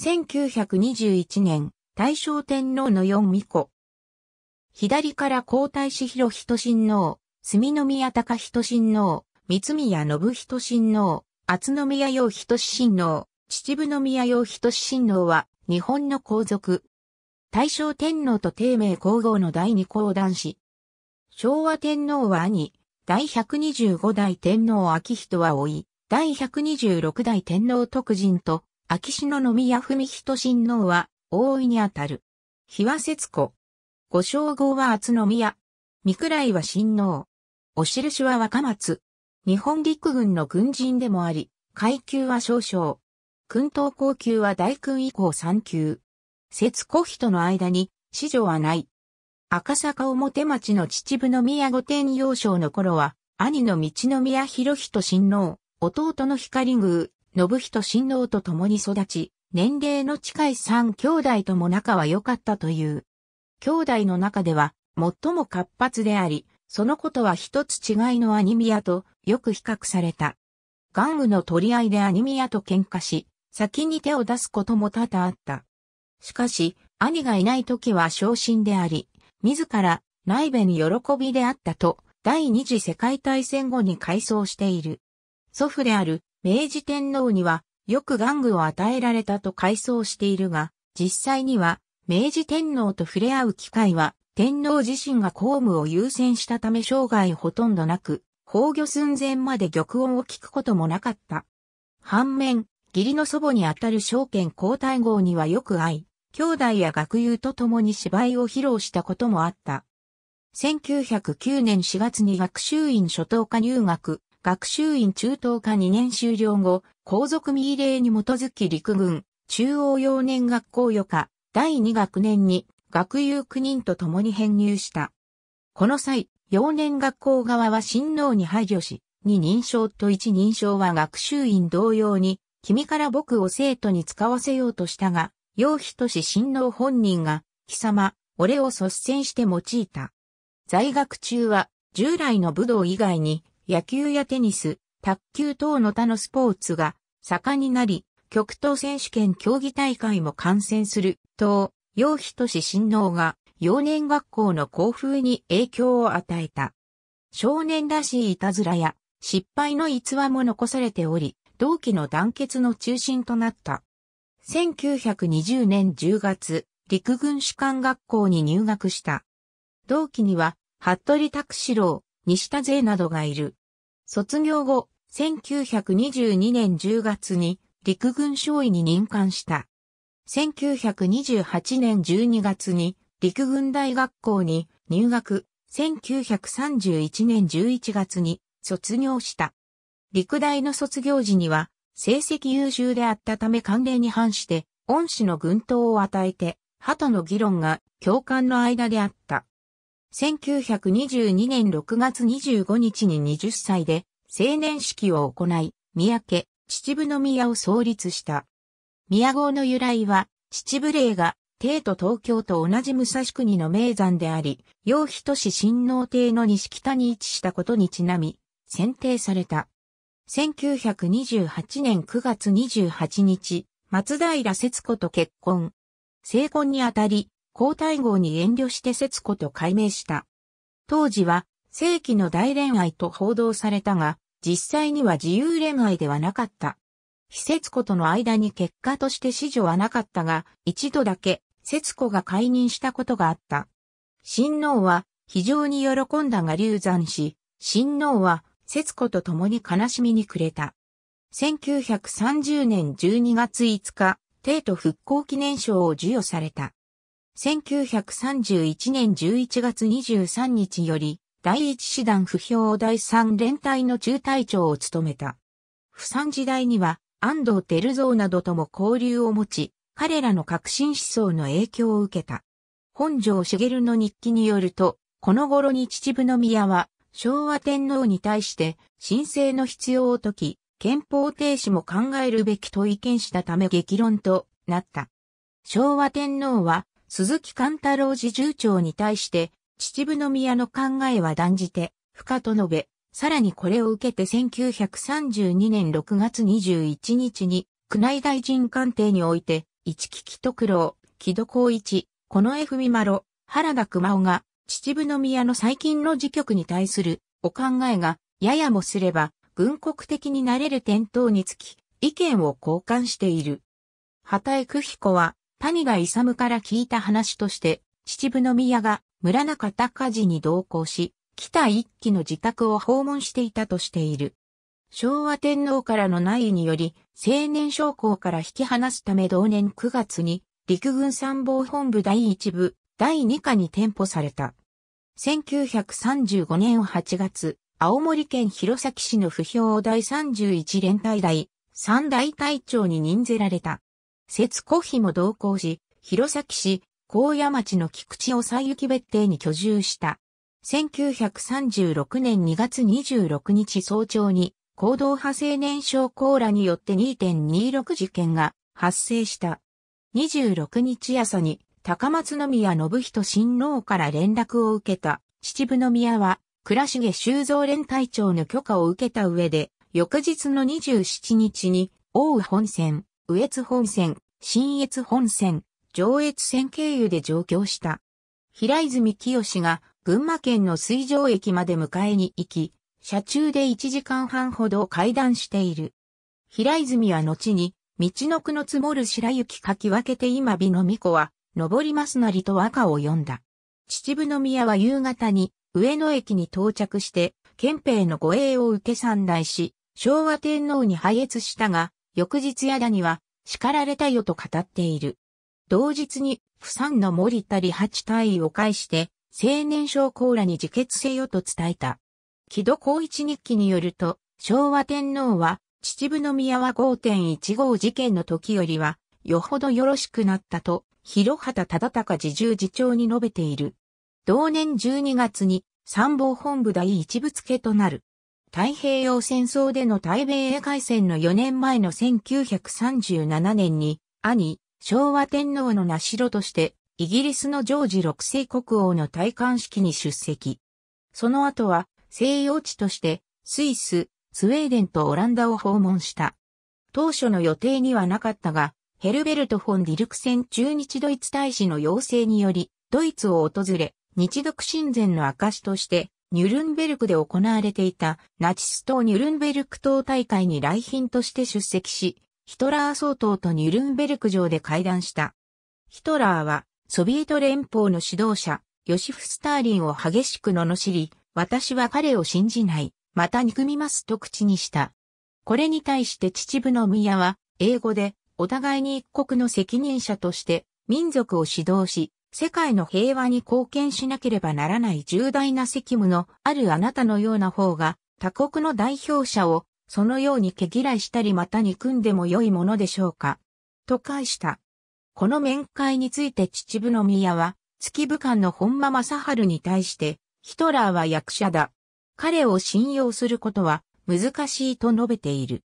1921年、大正天皇の四巫女。左から皇太子広人親王、住宮隆人親王、三宮信人親王、厚宮陽人親王、秩父宮陽人親王は、日本の皇族。大正天皇と帝名皇后の第二皇男子。昭和天皇は兄、第125代天皇昭仁はい、第126代天皇徳人と、秋篠宮文人親王は、大いにあたる。日は節子。ご称号は厚宮。三倉井は親王。お印は若松。日本陸軍の軍人でもあり、階級は少々。君等高級は大君以降三級。節子妃との間に、子女はない。赤坂表町の秩父宮御殿幼少の頃は、兄の道宮博人親王、弟の光宮、信人親王と共に育ち、年齢の近い三兄弟とも仲は良かったという。兄弟の中では最も活発であり、そのことは一つ違いのアニミアとよく比較された。玩具の取り合いでアニミアと喧嘩し、先に手を出すことも多々あった。しかし、兄がいない時は昇進であり、自ら内部に喜びであったと、第二次世界大戦後に改装している。祖父である明治天皇にはよく玩具を与えられたと回想しているが、実際には明治天皇と触れ合う機会は天皇自身が公務を優先したため生涯ほとんどなく、崩御寸前まで玉音を聞くこともなかった。反面、義理の祖母にあたる証券皇太后にはよく会い、兄弟や学友と共に芝居を披露したこともあった。1909年4月に学習院初等科入学、学習院中等科2年終了後、皇族入令に基づき陸軍、中央幼年学校予科、第2学年に学友9人と共に編入した。この際、幼年学校側は親王に配慮し、2認証と1認証は学習院同様に、君から僕を生徒に使わせようとしたが、陽妃とし親王本人が、貴様、俺を率先して用いた。在学中は、従来の武道以外に、野球やテニス、卓球等の他のスポーツが盛んになり、極東選手権競技大会も観戦する、と、都市親王が幼年学校の校風に影響を与えた。少年らしいいたずらや失敗の逸話も残されており、同期の団結の中心となった。1920年10月、陸軍士官学校に入学した。同期には、服部拓志郎、西田勢などがいる。卒業後、1922年10月に陸軍少尉に任官した。1928年12月に陸軍大学校に入学、1931年11月に卒業した。陸大の卒業時には成績優秀であったため慣例に反して恩師の軍刀を与えて、鳩の議論が教官の間であった。1922年6月25日に20歳で青年式を行い、三宅、秩父宮を創立した。宮号の由来は、秩父霊が、帝都東京と同じ武蔵国の名山であり、日都市親王帝の西北に位置したことにちなみ、選定された。1928年9月28日、松平節子と結婚。成婚にあたり、皇太后に遠慮して節子と改名した。当時は正規の大恋愛と報道されたが、実際には自由恋愛ではなかった。非節子との間に結果として子女はなかったが、一度だけ節子が解任したことがあった。親王は非常に喜んだが流産し、親王は節子と共に悲しみに暮れた。1930年12月5日、帝都復興記念賞を授与された。1931年11月23日より、第一師団不評第三連隊の中隊長を務めた。不産時代には、安藤照蔵などとも交流を持ち、彼らの革新思想の影響を受けた。本庄茂の日記によると、この頃に秩父宮は、昭和天皇に対して、申請の必要を解き、憲法停止も考えるべきと意見したため激論となった。昭和天皇は、鈴木勘太郎侍従長に対して、秩父宮の考えは断じて、不可と述べ、さらにこれを受けて1932年6月21日に、宮内大臣官邸において、市木木徳郎、木戸光一、近衛江文丸、原田熊尾が、秩父宮の最近の事局に対する、お考えが、ややもすれば、軍国的になれる点等につき、意見を交換している。畑久彦は、谷が勇から聞いた話として、秩父宮が村中高寺に同行し、北一揆の自宅を訪問していたとしている。昭和天皇からの内意により、青年将校から引き離すため同年9月に、陸軍参謀本部第一部、第二課に店舗された。1935年8月、青森県弘前市の不評を第31連隊第3大隊長に任ぜられた。節子妃も同行し、弘前市、高野町の菊池を西行別邸に居住した。1936年2月26日早朝に、行動派青年症コーラによって2.26事件が発生した。26日朝に、高松宮信人親王から連絡を受けた、秩父宮は、倉重修造連隊長の許可を受けた上で、翌日の27日に、大羽本線、羽越本線、新越本線、上越線経由で上京した。平泉清が群馬県の水上駅まで迎えに行き、車中で1時間半ほど会談している。平泉は後に、道のくの積もる白雪かき分けて今美の巫女は、登りますなりと和歌を読んだ。秩父宮は夕方に、上野駅に到着して、憲兵の護衛を受け参来し、昭和天皇に拝謁したが、翌日やだには叱られたよと語っている。同日に、釜山の森田利八隊位を介して、青年将校らに自決せよと伝えた。木戸光一日記によると、昭和天皇は、秩父宮は5.15事件の時よりは、よほどよろしくなったと、広畑忠隆自重自長に述べている。同年12月に、参謀本部第一部付となる。太平洋戦争での対米海戦の4年前の1937年に、兄、昭和天皇の名代として、イギリスのジョージ6世国王の戴冠式に出席。その後は、西洋地として、スイス、スウェーデンとオランダを訪問した。当初の予定にはなかったが、ヘルベルト・フォン・ディルクセン中日ドイツ大使の要請により、ドイツを訪れ、日独親善の証として、ニュルンベルクで行われていたナチス党ニュルンベルク党大会に来賓として出席し、ヒトラー総統とニュルンベルク城で会談した。ヒトラーはソビエト連邦の指導者、ヨシフ・スターリンを激しく罵り、私は彼を信じない、また憎みますと口にした。これに対して秩父の宮は、英語で、お互いに一国の責任者として、民族を指導し、世界の平和に貢献しなければならない重大な責務のあるあなたのような方が、他国の代表者を、そのように毛嫌いしたりまた憎んでも良いものでしょうか。と返した。この面会について秩父の宮は、月武官の本間正春に対して、ヒトラーは役者だ。彼を信用することは難しいと述べている。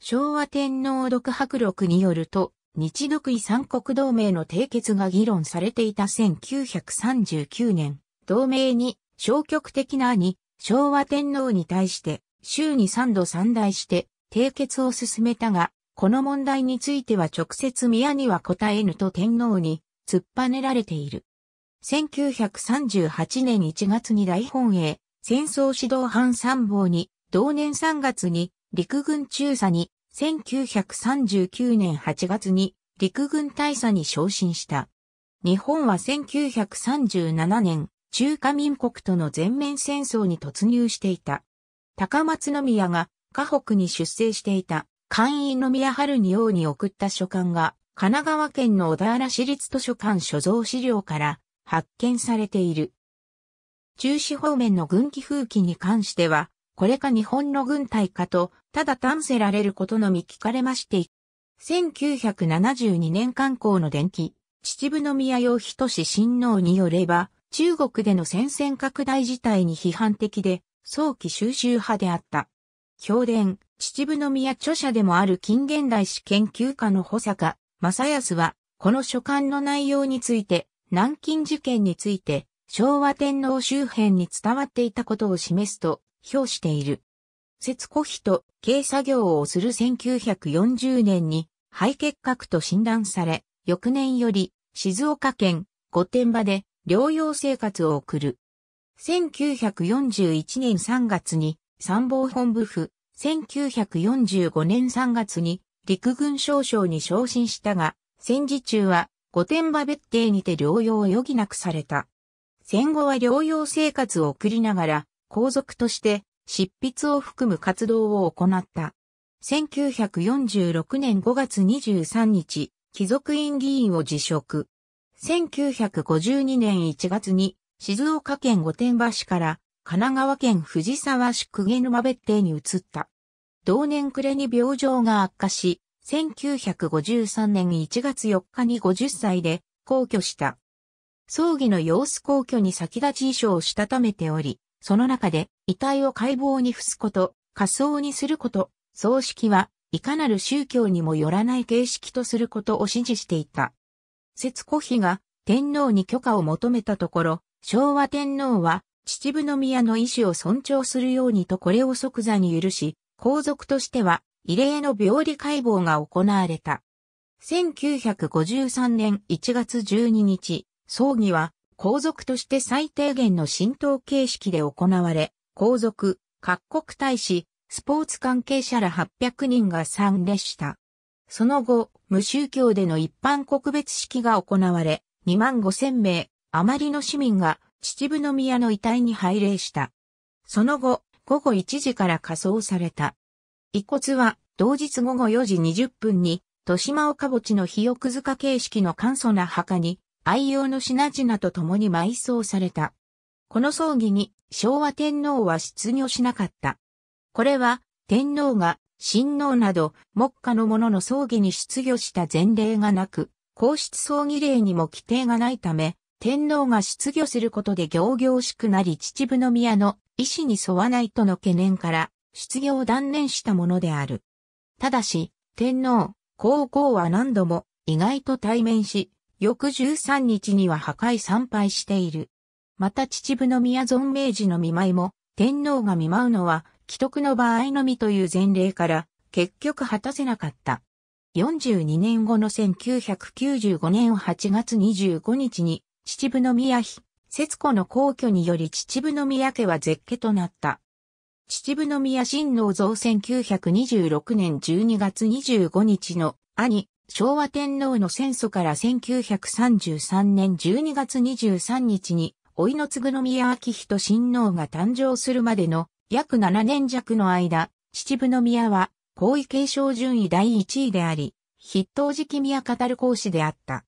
昭和天皇独白録によると、日独伊三国同盟の締結が議論されていた1939年、同盟に消極的な兄、昭和天皇に対して週に3度3代して締結を進めたが、この問題については直接宮には答えぬと天皇に突っぱねられている。1938年1月に大本営戦争指導班参謀に、同年3月に陸軍中佐に1939年8月に陸軍大佐に昇進した。日本は1937年、中華民国との全面戦争に突入していた。高松宮が河北に出征していた官員宮春に王に送った書簡が神奈川県の小田原市立図書館所蔵資料から発見されている。中止方面の軍機風紀に関してはこれか日本の軍隊かと、ただ単せられることのみ聞かれまして、1972年観光の伝記、秩父宮洋人志親王によれば、中国での戦線拡大事態に批判的で、早期収集派であった。教伝、秩父宮著者でもある近現代史研究家の保坂正康は、この書簡の内容について、南京事件について、昭和天皇周辺に伝わっていたことを示すと、表している。節子比と軽作業をする1940年に肺結核と診断され、翌年より静岡県御殿場で療養生活を送る。1941年3月に参謀本部府、1945年3月に陸軍少将に昇進したが、戦時中は御殿場別邸にて療養を余儀なくされた。戦後は療養生活を送りながら、皇族として執筆を含む活動を行った。1946年5月23日、貴族院議員を辞職。1952年1月に静岡県御殿場市から神奈川県藤沢市久毛沼別邸に移った。同年暮れに病状が悪化し、1953年1月4日に50歳で皇居した。葬儀の様子皇居に先立ち衣装をしたためており、その中で遺体を解剖に付すこと、仮葬にすること、葬式はいかなる宗教にもよらない形式とすることを指示していた。節子妃が天皇に許可を求めたところ、昭和天皇は秩父宮の意思を尊重するようにとこれを即座に許し、皇族としては異例の病理解剖が行われた。1953年1月12日、葬儀は皇族として最低限の浸透形式で行われ、皇族、各国大使、スポーツ関係者ら800人が参列した。その後、無宗教での一般国別式が行われ、2万5千名、余りの市民が秩父宮の遺体に拝礼した。その後、午後1時から火葬された。遺骨は、同日午後4時20分に、豊島岡墓地の肥沃塚形式の簡素な墓に愛用の品々と共に埋葬された。この葬儀に昭和天皇は出御しなかった。これは天皇が親王など目下の者の葬儀に出御した前例がなく、皇室葬儀令にも規定がないため、天皇が出御することで行々しくなり秩父宮の意思に沿わないとの懸念から、出御を断念したものである。ただし、天皇、皇后は何度も意外と対面し、翌13日には破壊参拝している。また秩父宮存命時の見舞いも、天皇が見舞うのは、既得の場合のみという前例から、結局果たせなかった。42年後の1995年8月25日に、秩父宮妃、節子の皇居により秩父宮家は絶家となった。秩父宮親王像1926年12月25日の兄、昭和天皇の戦祖から1933年12月23日に、老いの継宮明人親王が誕生するまでの約7年弱の間、秩父宮は、皇位継承順位第1位であり、筆頭時期宮語る講師であった。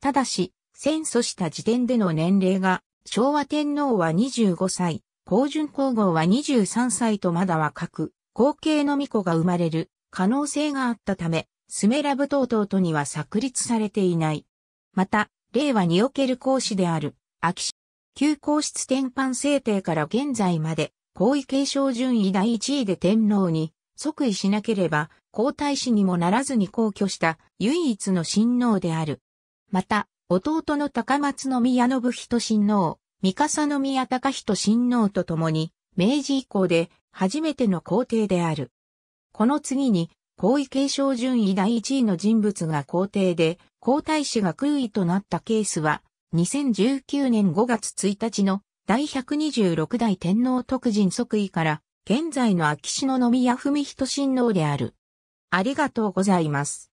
ただし、戦祖した時点での年齢が、昭和天皇は25歳、皇順皇后は23歳とまだ若く、後継の巫女が生まれる可能性があったため、スメラブ等々には作立されていない。また、令和における公使である、秋市、旧皇室天換制定から現在まで、皇位継承順位第1位で天皇に即位しなければ、皇太子にもならずに皇居した唯一の親王である。また、弟の高松宮信人親王、三笠宮隆人親王と共に、明治以降で初めての皇帝である。この次に、皇位継承順位第1位の人物が皇帝で、皇太子が空位となったケースは、2019年5月1日の第126代天皇特人即位から、現在の秋篠宮文人親王である。ありがとうございます。